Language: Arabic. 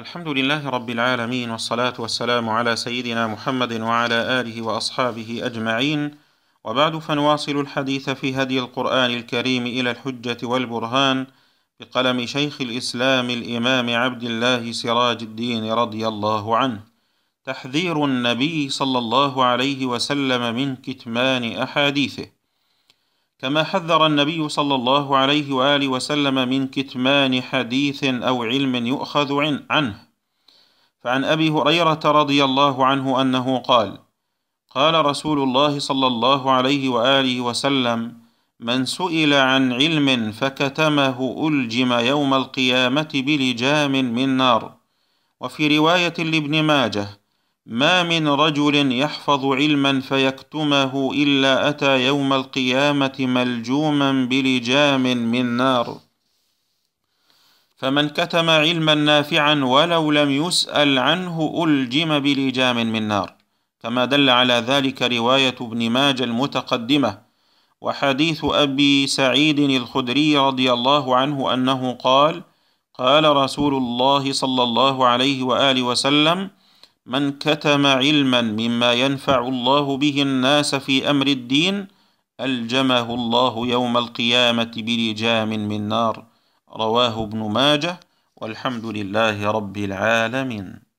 الحمد لله رب العالمين والصلاة والسلام على سيدنا محمد وعلى آله وأصحابه أجمعين وبعد فنواصل الحديث في هدي القرآن الكريم إلى الحجة والبرهان بقلم شيخ الإسلام الإمام عبد الله سراج الدين رضي الله عنه تحذير النبي صلى الله عليه وسلم من كتمان أحاديثه كما حذر النبي صلى الله عليه واله وسلم من كتمان حديث او علم يؤخذ عنه فعن ابي هريره رضي الله عنه انه قال قال رسول الله صلى الله عليه واله وسلم من سئل عن علم فكتمه الجم يوم القيامه بلجام من نار وفي روايه لابن ماجه ما من رجل يحفظ علما فيكتمه إلا أتى يوم القيامة ملجوما بلجام من نار فمن كتم علما نافعا ولو لم يسأل عنه ألجم بلجام من نار كما دل على ذلك رواية ابن ماجه المتقدمة وحديث أبي سعيد الخدري رضي الله عنه أنه قال قال رسول الله صلى الله عليه وآله وسلم من كتم علما مما ينفع الله به الناس في امر الدين الجمه الله يوم القيامه بلجام من نار رواه ابن ماجه والحمد لله رب العالمين